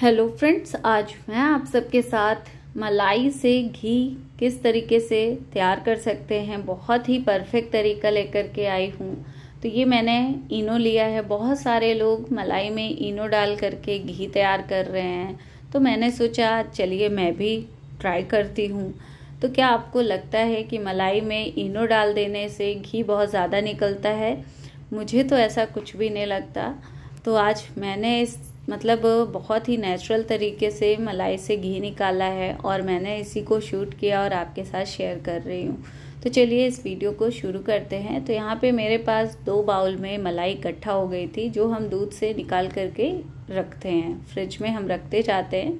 hello friends आज मैं आप सबके साथ मलाई से घी किस तरीके से तैयार कर सकते हैं बहुत ही परफेक्ट तरीका लेकर के आई हूँ तो ये मैंने इनो लिया है बहुत सारे लोग मलाई में इनो डाल करके घी तैयार कर रहे हैं तो मैंने सोचा चलिए मैं भी ट्राई करती हूँ तो क्या आपको लगता है कि मलाई में इनो डाल देने से घी बहुत ज़्यादा निकलता है मुझे तो ऐसा कुछ भी नहीं लगता तो आज मैंने इस मतलब बहुत ही नेचुरल तरीके से मलाई से घी निकाला है और मैंने इसी को शूट किया और आपके साथ शेयर कर रही हूँ तो चलिए इस वीडियो को शुरू करते हैं तो यहाँ पे मेरे पास दो बाउल में मलाई इकट्ठा हो गई थी जो हम दूध से निकाल करके रखते हैं फ्रिज में हम रखते जाते हैं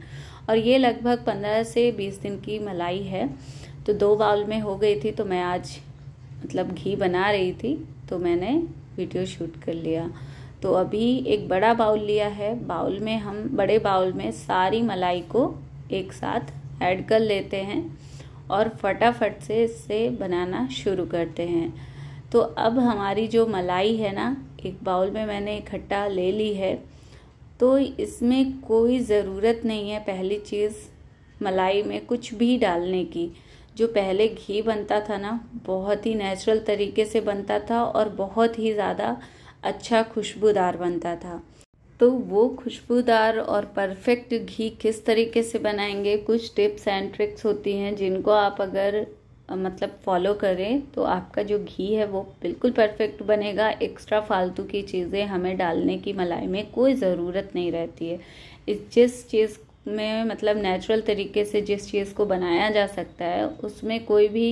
और ये लगभग पंद्रह से बीस दिन की मलाई है तो दो बाउल में हो गई थी तो मैं आज मतलब घी बना रही थी तो मैंने वीडियो शूट कर लिया तो अभी एक बड़ा बाउल लिया है बाउल में हम बड़े बाउल में सारी मलाई को एक साथ ऐड कर लेते हैं और फटाफट से इसे बनाना शुरू करते हैं तो अब हमारी जो मलाई है ना एक बाउल में मैंने इकट्ठा ले ली है तो इसमें कोई ज़रूरत नहीं है पहली चीज़ मलाई में कुछ भी डालने की जो पहले घी बनता था ना बहुत ही नेचुरल तरीके से बनता था और बहुत ही ज़्यादा अच्छा खुशबूदार बनता था तो वो खुशबूदार और परफेक्ट घी किस तरीके से बनाएंगे कुछ टिप्स एंड ट्रिक्स होती हैं जिनको आप अगर मतलब फॉलो करें तो आपका जो घी है वो बिल्कुल परफेक्ट बनेगा एक्स्ट्रा फालतू की चीज़ें हमें डालने की मलाई में कोई ज़रूरत नहीं रहती है इस जिस चीज़ में मतलब नेचुरल तरीके से जिस चीज़ को बनाया जा सकता है उसमें कोई भी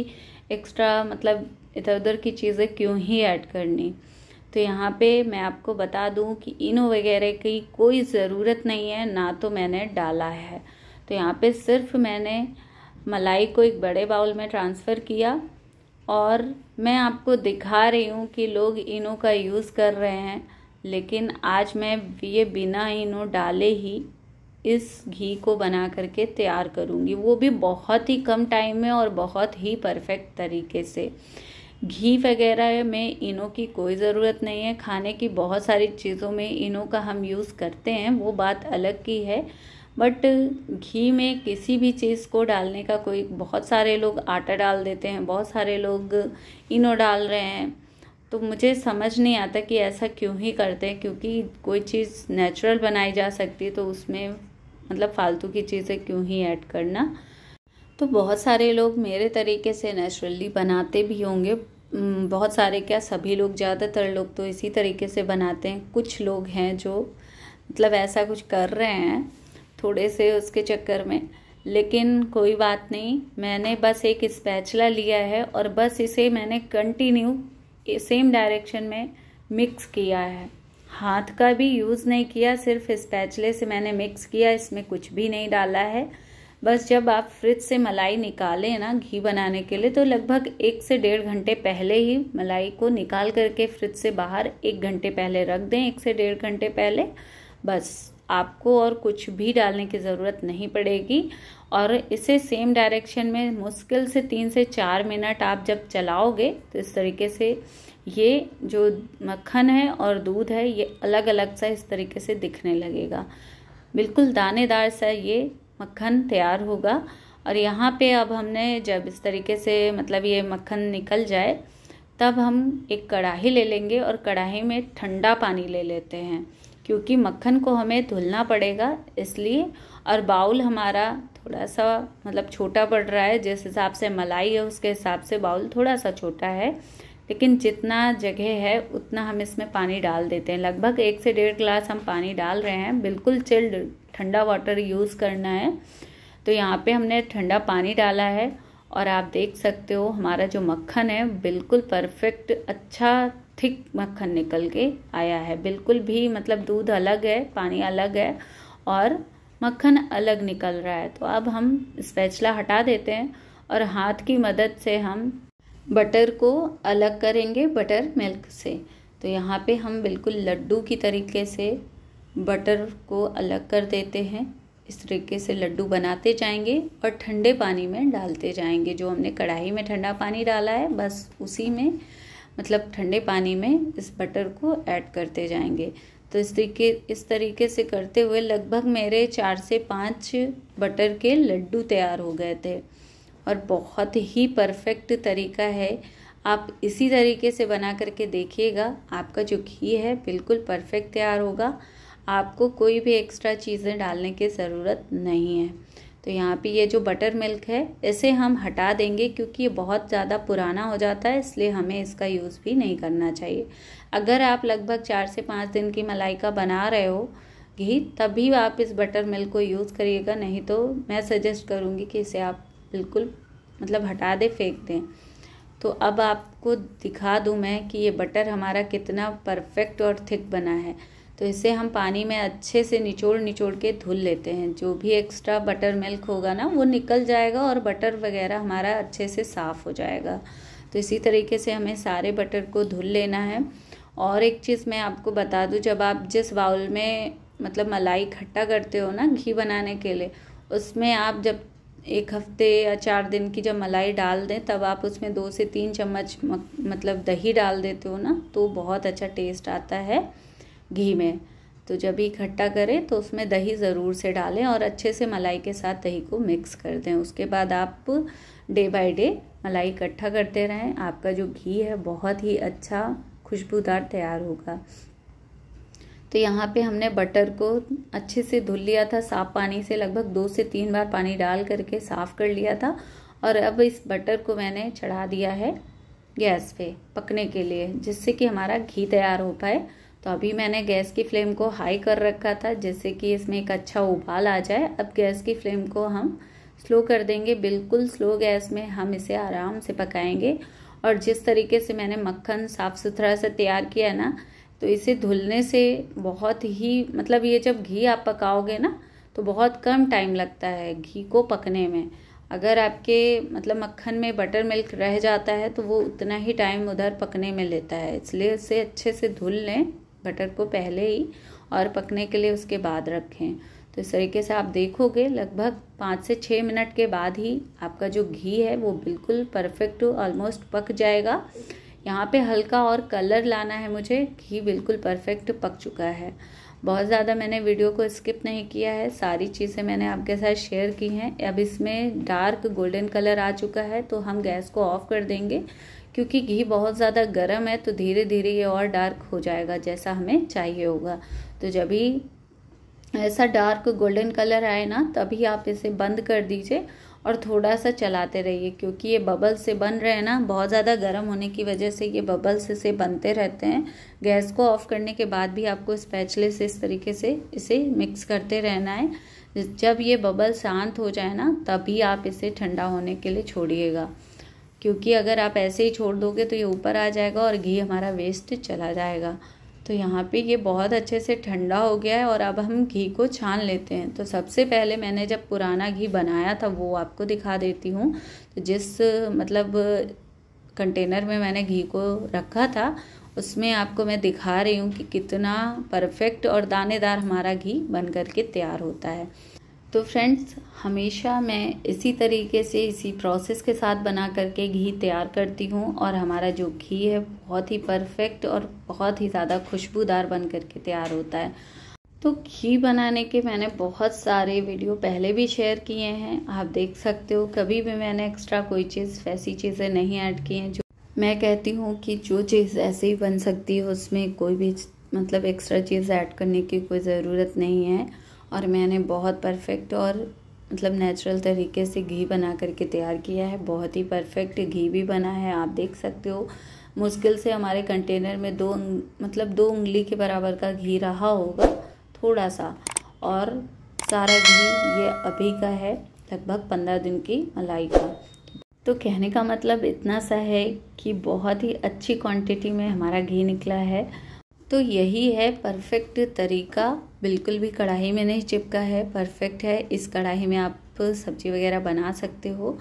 एक्स्ट्रा मतलब इधर उधर की चीज़ें क्यों ही ऐड करनी तो यहाँ पे मैं आपको बता दूँ कि इनो वगैरह की कोई ज़रूरत नहीं है ना तो मैंने डाला है तो यहाँ पे सिर्फ मैंने मलाई को एक बड़े बाउल में ट्रांसफ़र किया और मैं आपको दिखा रही हूँ कि लोग इनो का यूज़ कर रहे हैं लेकिन आज मैं ये बिना इनो डाले ही इस घी को बना करके तैयार करूँगी वो भी बहुत ही कम टाइम में और बहुत ही परफेक्ट तरीके से घी वगैरह में इनो की कोई ज़रूरत नहीं है खाने की बहुत सारी चीज़ों में इनो का हम यूज़ करते हैं वो बात अलग की है बट घी में किसी भी चीज़ को डालने का कोई बहुत सारे लोग आटा डाल देते हैं बहुत सारे लोग इनो डाल रहे हैं तो मुझे समझ नहीं आता कि ऐसा क्यों ही करते हैं क्योंकि कोई चीज़ नेचुरल बनाई जा सकती है तो उसमें मतलब फालतू की चीज़ें क्यों ही ऐड करना तो बहुत सारे लोग मेरे तरीके से नेचुरली बनाते भी होंगे बहुत सारे क्या सभी लोग ज़्यादातर लोग तो इसी तरीके से बनाते हैं कुछ लोग हैं जो मतलब ऐसा कुछ कर रहे हैं थोड़े से उसके चक्कर में लेकिन कोई बात नहीं मैंने बस एक स्पैचला लिया है और बस इसे मैंने कंटिन्यू सेम डायरेक्शन में मिक्स किया है हाथ का भी यूज़ नहीं किया सिर्फ स्पैचले से मैंने मिक्स किया इसमें कुछ भी नहीं डाला है बस जब आप फ्रिज से मलाई निकालें ना घी बनाने के लिए तो लगभग एक से डेढ़ घंटे पहले ही मलाई को निकाल करके फ्रिज से बाहर एक घंटे पहले रख दें एक से डेढ़ घंटे पहले बस आपको और कुछ भी डालने की ज़रूरत नहीं पड़ेगी और इसे सेम डायरेक्शन में मुश्किल से तीन से चार मिनट आप जब चलाओगे तो इस तरीके से ये जो मक्खन है और दूध है ये अलग अलग सा इस तरीके से दिखने लगेगा बिल्कुल दानेदार सा ये मक्खन तैयार होगा और यहाँ पे अब हमने जब इस तरीके से मतलब ये मक्खन निकल जाए तब हम एक कढ़ाई ले लेंगे और कढ़ाई में ठंडा पानी ले लेते हैं क्योंकि मक्खन को हमें धुलना पड़ेगा इसलिए और बाउल हमारा थोड़ा सा मतलब छोटा पड़ रहा है जिस हिसाब से मलाई है उसके हिसाब से बाउल थोड़ा सा छोटा है लेकिन जितना जगह है उतना हम इसमें पानी डाल देते हैं लगभग एक से डेढ़ गिलास हम पानी डाल रहे हैं बिल्कुल चिल्ड ठंडा वाटर यूज़ करना है तो यहाँ पे हमने ठंडा पानी डाला है और आप देख सकते हो हमारा जो मक्खन है बिल्कुल परफेक्ट अच्छा थिक मक्खन निकल के आया है बिल्कुल भी मतलब दूध अलग है पानी अलग है और मक्खन अलग निकल रहा है तो अब हम स्पैचला हटा देते हैं और हाथ की मदद से हम बटर को अलग करेंगे बटर मिल्क से तो यहाँ पे हम बिल्कुल लड्डू की तरीके से बटर को अलग कर देते हैं इस तरीके से लड्डू बनाते जाएंगे और ठंडे पानी में डालते जाएंगे जो हमने कढ़ाई में ठंडा पानी डाला है बस उसी में मतलब ठंडे पानी में इस बटर को ऐड करते जाएंगे तो इस तरीके इस तरीके से करते हुए लगभग मेरे चार से पाँच बटर के लड्डू तैयार हो गए थे और बहुत ही परफेक्ट तरीका है आप इसी तरीके से बना करके देखिएगा आपका जो घी है बिल्कुल परफेक्ट तैयार होगा आपको कोई भी एक्स्ट्रा चीज़ें डालने की ज़रूरत नहीं है तो यहाँ पे ये जो बटर मिल्क है इसे हम हटा देंगे क्योंकि ये बहुत ज़्यादा पुराना हो जाता है इसलिए हमें इसका यूज़ भी नहीं करना चाहिए अगर आप लगभग चार से पाँच दिन की मलाई का बना रहे हो घी तभी आप इस बटर मिल्क को यूज़ करिएगा नहीं तो मैं सजेस्ट करूँगी कि इसे आप बिल्कुल मतलब हटा दें फेंक दें तो अब आपको दिखा दूँ मैं कि ये बटर हमारा कितना परफेक्ट और थिक बना है तो इसे हम पानी में अच्छे से निचोड़ निचोड़ के धुल लेते हैं जो भी एक्स्ट्रा बटर मिल्क होगा ना वो निकल जाएगा और बटर वगैरह हमारा अच्छे से साफ़ हो जाएगा तो इसी तरीके से हमें सारे बटर को धुल लेना है और एक चीज़ मैं आपको बता दूँ जब आप जिस बाउल में मतलब मलाई इकट्ठा करते हो ना घी बनाने के लिए उसमें आप जब एक हफ्ते या चार दिन की जब मलाई डाल दें तब आप उसमें दो से तीन चम्मच मतलब दही डाल देते हो ना तो बहुत अच्छा टेस्ट आता है घी में तो जब इकट्ठा करें तो उसमें दही ज़रूर से डालें और अच्छे से मलाई के साथ दही को मिक्स कर दें उसके बाद आप डे बाय डे मलाई इकट्ठा करते रहें आपका जो घी है बहुत ही अच्छा खुशबूदार तैयार होगा तो यहाँ पे हमने बटर को अच्छे से धुल लिया था साफ़ पानी से लगभग दो से तीन बार पानी डाल करके साफ़ कर लिया था और अब इस बटर को मैंने चढ़ा दिया है गैस पे पकने के लिए जिससे कि हमारा घी तैयार हो पाए तो अभी मैंने गैस की फ्लेम को हाई कर रखा था जिससे कि इसमें एक अच्छा उबाल आ जाए अब गैस की फ्लेम को हम स्लो कर देंगे बिल्कुल स्लो गैस में हम इसे आराम से पकाएंगे और जिस तरीके से मैंने मक्खन साफ़ सुथरा से तैयार किया है ना तो इसे धुलने से बहुत ही मतलब ये जब घी आप पकाओगे ना तो बहुत कम टाइम लगता है घी को पकने में अगर आपके मतलब मक्खन में बटर मिल्क रह जाता है तो वो उतना ही टाइम उधर पकने में लेता है इसलिए इसे अच्छे से धुल लें बटर को पहले ही और पकने के लिए उसके बाद रखें तो इस तरीके से आप देखोगे लगभग पाँच से छः मिनट के बाद ही आपका जो घी है वो बिल्कुल परफेक्ट ऑलमोस्ट पक जाएगा यहाँ पे हल्का और कलर लाना है मुझे घी बिल्कुल परफेक्ट पक चुका है बहुत ज़्यादा मैंने वीडियो को स्किप नहीं किया है सारी चीज़ें मैंने आपके साथ शेयर की हैं अब इसमें डार्क गोल्डन कलर आ चुका है तो हम गैस को ऑफ कर देंगे क्योंकि घी बहुत ज़्यादा गर्म है तो धीरे धीरे ये और डार्क हो जाएगा जैसा हमें चाहिए होगा तो जब ही ऐसा डार्क गोल्डन कलर आए ना तभी आप इसे बंद कर दीजिए और थोड़ा सा चलाते रहिए क्योंकि ये बबल से बन रहे हैं ना बहुत ज़्यादा गर्म होने की वजह से ये बबल से से बनते रहते हैं गैस को ऑफ करने के बाद भी आपको स्पैचले से इस तरीके से इसे मिक्स करते रहना है जब ये बबल शांत हो जाए ना तभी आप इसे ठंडा होने के लिए छोड़िएगा क्योंकि अगर आप ऐसे ही छोड़ दोगे तो ये ऊपर आ जाएगा और घी हमारा वेस्ट चला जाएगा तो यहाँ पे ये बहुत अच्छे से ठंडा हो गया है और अब हम घी को छान लेते हैं तो सबसे पहले मैंने जब पुराना घी बनाया था वो आपको दिखा देती हूँ तो जिस मतलब कंटेनर में मैंने घी को रखा था उसमें आपको मैं दिखा रही हूँ कि कितना परफेक्ट और दानेदार हमारा घी बन कर के तैयार होता है तो फ्रेंड्स हमेशा मैं इसी तरीके से इसी प्रोसेस के साथ बना करके घी तैयार करती हूँ और हमारा जो घी है बहुत ही परफेक्ट और बहुत ही ज़्यादा खुशबूदार बन करके तैयार होता है तो घी बनाने के मैंने बहुत सारे वीडियो पहले भी शेयर किए हैं आप देख सकते हो कभी भी मैंने एक्स्ट्रा कोई चीज़ वैसी चीज़ें नहीं ऐड की हैं जो मैं कहती हूँ कि जो चीज़ ऐसे ही बन सकती है उसमें कोई भी मतलब एक्स्ट्रा चीज़ ऐड करने की कोई ज़रूरत नहीं है और मैंने बहुत परफेक्ट और मतलब नेचुरल तरीके से घी बना करके तैयार किया है बहुत ही परफेक्ट घी भी बना है आप देख सकते हो मुश्किल से हमारे कंटेनर में दो मतलब दो उंगली के बराबर का घी रहा होगा थोड़ा सा और सारा घी ये अभी का है लगभग पंद्रह दिन की मलाई का तो कहने का मतलब इतना सा है कि बहुत ही अच्छी क्वांटिटी में हमारा घी निकला है तो यही है परफेक्ट तरीका बिल्कुल भी कढ़ाई में नहीं चिपका है परफेक्ट है इस कढ़ाई में आप सब्ज़ी वगैरह बना सकते हो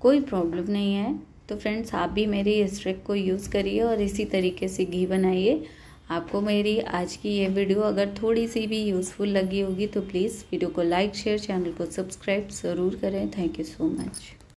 कोई प्रॉब्लम नहीं है तो फ्रेंड्स आप भी मेरी इस ट्रिक को यूज़ करिए और इसी तरीके से घी बनाइए आपको मेरी आज की ये वीडियो अगर थोड़ी सी भी यूज़फुल लगी होगी तो प्लीज़ वीडियो को लाइक शेयर चैनल को सब्सक्राइब ज़रूर करें थैंक यू सो मच